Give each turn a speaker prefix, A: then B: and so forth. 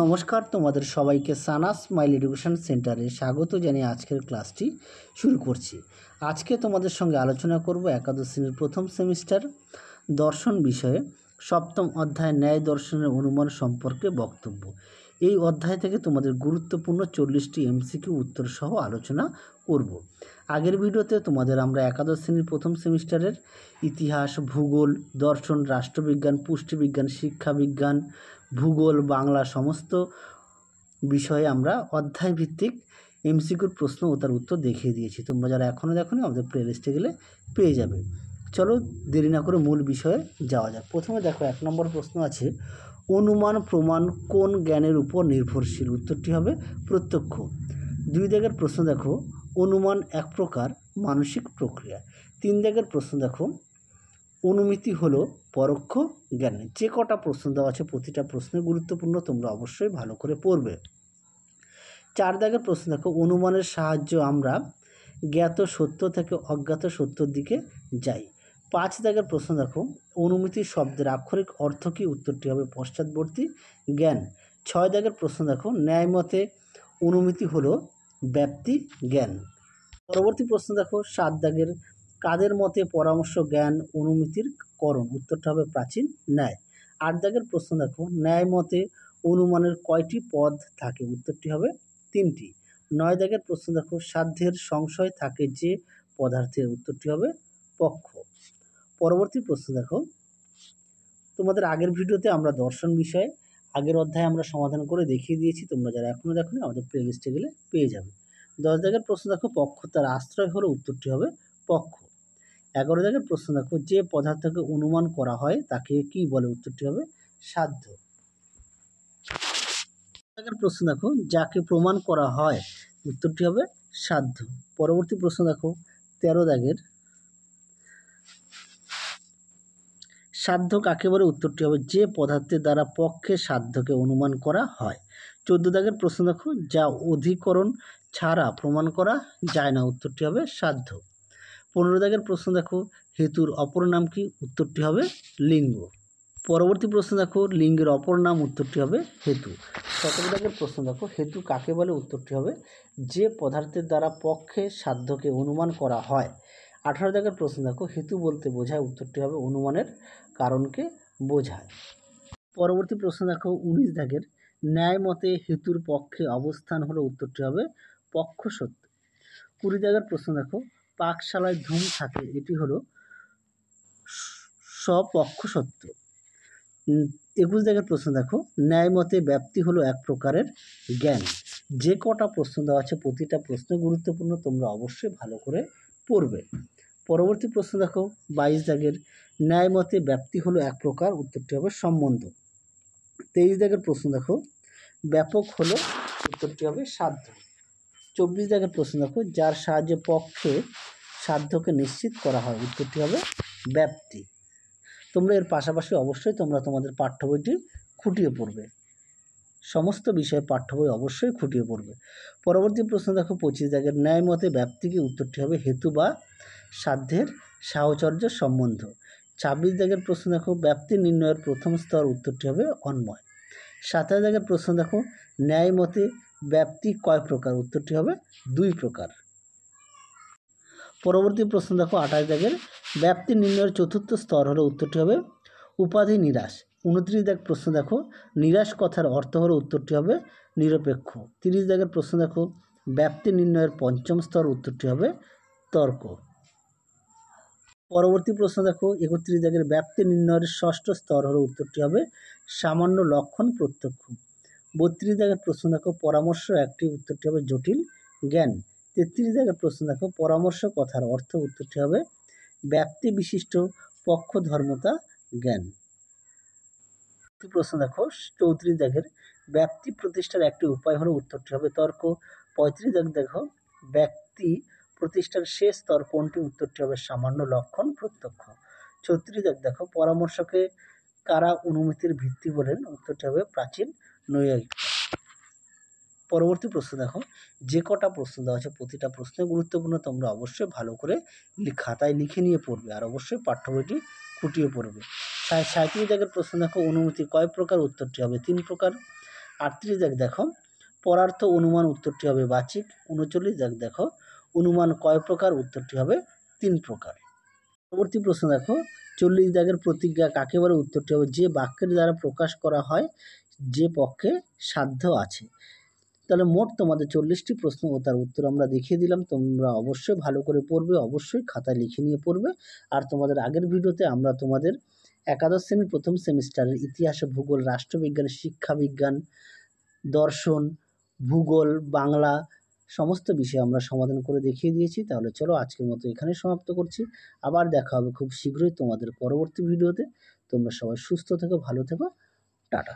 A: নমস্কার তোমাদের সবাইকে সানা স্মাইল এডুকেশন সেন্টারে স্বাগত জানিয়ে আজকের ক্লাসটি শুরু করছি আজকে তোমাদের সঙ্গে আলোচনা করব একাদশ শ্রেণীর প্রথম সেমিস্টার দর্শন বিষয়ে সপ্তম অধ্যায় ন্যায় দর্শনের অনুমান সম্পর্কে বক্তব্য এই অধ্যায় থেকে তোমাদের গুরুত্বপূর্ণ চল্লিশটি এমসিকে উত্তর সহ আলোচনা করব আগের ভিডিওতে তোমাদের আমরা একাদশ শ্রেণীর প্রথম সেমিস্টারের ইতিহাস ভূগোল দর্শন রাষ্ট্রবিজ্ঞান পুষ্টিবিজ্ঞান শিক্ষাবিজ্ঞান ভূগোল বাংলা সমস্ত বিষয়ে আমরা অধ্যায় ভিত্তিক এমসিকিউর প্রশ্ন ও তার উত্তর দেখিয়ে দিয়েছি তোমরা যারা এখনও দেখো আমাদের প্লেলিস্টে গেলে পেয়ে যাবে চলো দেরি না করে মূল বিষয়ে যাওয়া যাক প্রথমে দেখো এক নম্বর প্রশ্ন আছে অনুমান প্রমাণ কোন জ্ঞানের উপর নির্ভরশীল উত্তরটি হবে প্রত্যক্ষ দুই দেখের প্রশ্ন দেখো অনুমান এক প্রকার মানসিক প্রক্রিয়া তিন দেখের প্রশ্ন দেখো অনুমিতি হলো পরোক্ষ জ্ঞান যে কটা প্রশ্ন দেওয়া আছে প্রতিটা প্রশ্নে গুরুত্বপূর্ণ তোমরা অবশ্যই ভালো করে পড়বে চার দাগের প্রশ্ন দেখো অনুমানের সাহায্য আমরা জ্ঞাত সত্য থেকে অজ্ঞাত সত্যর দিকে যাই পাঁচ দাগের প্রশ্ন দেখো অনুমিতি শব্দের আক্ষরিক অর্থ কী উত্তরটি হবে পশ্চাৎবর্তী জ্ঞান ছয় দাগের প্রশ্ন দেখো ন্যায়মতে অনুমিতি হলো ব্যাপ্তি জ্ঞান পরবর্তী প্রশ্ন দেখো সাত দাগের কাদের মতে পরামর্শ জ্ঞান অনুমিতির করণ উত্তরটা হবে প্রাচীন ন্যায় আট দাগের প্রশ্ন দেখো ন্যায় মতে অনুমানের কয়টি পদ থাকে উত্তরটি হবে তিনটি নয় দাগের প্রশ্ন দেখো সাধ্যের সংশয় থাকে যে পদার্থের উত্তরটি হবে পক্ষ পরবর্তী প্রশ্ন দেখো তোমাদের আগের ভিডিওতে আমরা দর্শন বিষয়ে আগের অধ্যায়ে আমরা সমাধান করে দেখিয়ে দিয়েছি তোমরা যারা এখনও দেখো আমাদের লিস্টে গেলে পেয়ে যাবে দশ দাগের প্রশ্ন দেখো পক্ষ তার আশ্রয় হলো উত্তরটি হবে পক্ষ এগারো দাগের প্রশ্ন দেখো যে পদার্থকে অনুমান করা হয় তাকে কি বলে উত্তরটি হবে সাধ্য প্রশ্ন দেখো যাকে প্রমাণ করা হয় উত্তরটি হবে সাধ্য পরবর্তী প্রশ্ন দেখো তেরো দাগের সাধ্য কাকে বলে উত্তরটি হবে যে পদার্থের দ্বারা পক্ষে সাধ্যকে অনুমান করা হয় চোদ্দ দাগের প্রশ্ন দেখো যা অধিকরণ ছাড়া প্রমাণ করা যায় না উত্তরটি হবে সাধ্য পনেরো দাগের প্রশ্ন দেখো হেতুর অপর নাম কি উত্তরটি হবে লিঙ্গ পরবর্তী প্রশ্ন দেখো লিঙ্গের অপর নাম উত্তরটি হবে হেতু সতেরো দাগের প্রশ্ন দেখো হেতু কাকে বলে উত্তরটি হবে যে পদার্থের দ্বারা পক্ষে সাধ্যকে অনুমান করা হয় আঠারো দাগের প্রশ্ন দেখো হেতু বলতে বোঝায় উত্তরটি হবে অনুমানের কারণকে বোঝায় পরবর্তী প্রশ্ন দেখো উনিশ দাগের ন্যায় মতে হেতুর পক্ষে অবস্থান হলো উত্তরটি হবে পক্ষ সত্য কুড়ি দাগের প্রশ্ন দেখো পাকশালায় ধূম থাকে এটি হলো স্বপক্ষ সত্য একুশ জায়গার প্রশ্ন দেখো ন্যায় মতে ব্যাপ্তি হলো এক প্রকারের জ্ঞান যে কটা প্রশ্ন দেওয়া আছে প্রতিটা প্রশ্ন গুরুত্বপূর্ণ তোমরা অবশ্যই ভালো করে পড়বে পরবর্তী প্রশ্ন দেখো বাইশ দাগের ন্যায় মতে ব্যাপ্তি হলো এক প্রকার উত্তরটি হবে সম্বন্ধ তেইশ দাগের প্রশ্ন দেখো ব্যাপক হলো উত্তরটি হবে সাধ্য চব্বিশ দাগের প্রশ্ন দেখো যার সাহায্যে পক্ষে সাধ্যকে নিশ্চিত করা হয় উত্তরটি হবে ব্যাপ্তি তোমরা এর পাশাপাশি অবশ্যই তোমরা তোমাদের পাঠ্য বইটি খুঁটিয়ে পড়বে সমস্ত বিষয়ে পাঠ্য বই অবশ্যই খুঁটিয়ে পড়বে পরবর্তী প্রশ্ন দেখো পঁচিশ দাগের ন্যায় মতে ব্যাপ্তিকে উত্তরটি হবে হেতু বা সাধ্যের সাহচর্য সম্বন্ধ ছাব্বিশ দাগের প্রশ্ন দেখো ব্যাপ্তি নির্ণয়ের প্রথম স্তর উত্তরটি হবে অন্ময় সাতাশ দাগের প্রশ্ন দেখো ন্যায় মতে ব্যাপ্তি কয় প্রকার উত্তরটি হবে দুই প্রকার পরবর্তী প্রশ্ন দেখো আঠাশ দাগের ব্যাপ্তি নির্ণয়ের চতুর্থ স্তর হলো উত্তরটি হবে উপাধি নিরাশ উনত্রিশ দাগ প্রশ্ন দেখো নিরাশ কথার অর্থ হলো উত্তরটি হবে নিরপেক্ষ তিরিশ দাগের প্রশ্ন দেখো ব্যাপ্তি নির্ণয়ের পঞ্চম স্তর উত্তরটি হবে তর্ক পরবর্তী প্রশ্ন দেখো একত্রিশ দাগের ব্যাপ্তি নির্ণয়ের ষষ্ঠ স্তর হলো উত্তরটি হবে সামান্য লক্ষণ প্রত্যক্ষ বত্রিশ দাগের প্রশ্ন দেখো পরামর্শ একটি উত্তরটি হবে জটিল জ্ঞান তেত্রিশ দাগের প্রশ্ন দেখো পরামর্শ কথার অর্থ উত্তরটি হবে ব্যাপ্তি বিশিষ্ট পক্ষ ধর্মতা জ্ঞান প্রশ্ন দেখো চৌত্রিশ দাগের ব্যক্তি প্রতিষ্ঠার একটি উপায় হলো উত্তরটি হবে তর্ক পঁয়ত্রিশ দাগ দেখো ব্যক্তি প্রতিষ্ঠার শেষ স্তর কোনটি উত্তরটি হবে সামান্য লক্ষণ প্রত্যক্ষ ছত্রিশ দাগ দেখো পরামর্শকে কারা অনুমতির ভিত্তি বলেন উত্তরটি হবে প্রাচীন নৈরাগিক পরবর্তী প্রশ্ন দেখো যে কটা প্রশ্ন দেওয়া আছে প্রতিটা প্রশ্নে গুরুত্বপূর্ণ তোমরা অবশ্যই ভালো করে খাতায় লিখে নিয়ে পড়বে আর অবশ্যই পাঠ্য বইটি খুঁটিয়ে পড়বে সাঁত্রিশ দাগের প্রশ্ন দেখো অনুমতি কয় প্রকার উত্তরটি হবে তিন প্রকার আটত্রিশ দাগ দেখো পরার্থ অনুমান উত্তরটি হবে বাচিক উনচল্লিশ দাগ দেখো অনুমান কয় প্রকার উত্তরটি হবে তিন প্রকার পরবর্তী প্রশ্ন দেখো চল্লিশ দাগের প্রতিজ্ঞা কাকে বলে উত্তরটি হবে যে বাক্যের দ্বারা প্রকাশ করা হয় যে পক্ষে সাধ্য আছে তাহলে মোট তোমাদের চল্লিশটি প্রশ্ন ও তার উত্তর আমরা দেখিয়ে দিলাম তোমরা অবশ্যই ভালো করে পড়বে অবশ্যই খাতায় লিখে নিয়ে পড়বে আর তোমাদের আগের ভিডিওতে আমরা তোমাদের একাদশ শ্রেণীর প্রথম সেমিস্টারের ইতিহাস ভূগোল রাষ্ট্রবিজ্ঞান শিক্ষাবিজ্ঞান দর্শন ভূগোল বাংলা সমস্ত বিষয় আমরা সমাধান করে দেখিয়ে দিয়েছি তাহলে চলো আজকের মতো এখানে সমাপ্ত করছি আবার দেখা হবে খুব শীঘ্রই তোমাদের পরবর্তী ভিডিওতে তোমরা সবাই সুস্থ থেকো ভালো থেকো টাটা